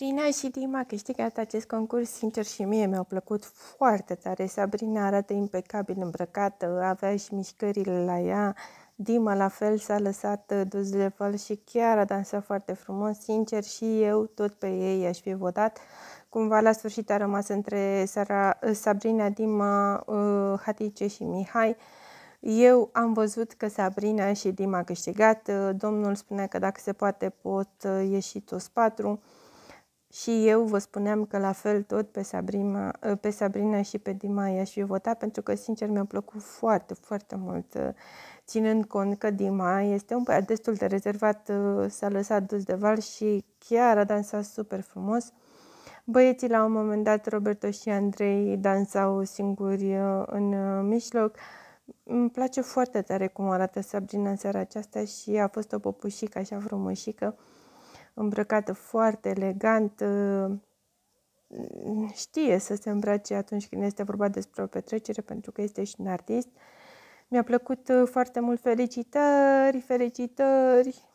Sabrina și Dima câștigat acest concurs, sincer și mie mi-au plăcut foarte tare. Sabrina arată impecabil îmbrăcată, avea și mișcările la ea. Dima la fel s-a lăsat uh, dus de fel și chiar a dansat foarte frumos. Sincer și eu tot pe ei aș fi votat. Cumva la sfârșit a rămas între Sara, uh, Sabrina, Dima, uh, Hatice și Mihai. Eu am văzut că Sabrina și Dima a câștigat. Domnul spunea că dacă se poate pot ieși toți patru și eu vă spuneam că la fel tot pe Sabrina, pe Sabrina și pe Dima i-aș fi votat pentru că sincer mi-a plăcut foarte, foarte mult uh, ținând cont că Dima este un băiat destul de rezervat, uh, s-a lăsat dus de val și chiar a dansat super frumos. Băieții la un moment dat, Roberto și Andrei, dansau singuri uh, în mijloc. Îmi place foarte tare cum arată Sabrina în seara aceasta și a fost o popușică așa frumoșică îmbrăcată foarte elegant, uh, știe să se îmbrace atunci când este vorba despre o petrecere, pentru că este și un artist. Mi-a plăcut uh, foarte mult. Felicitări, felicitări!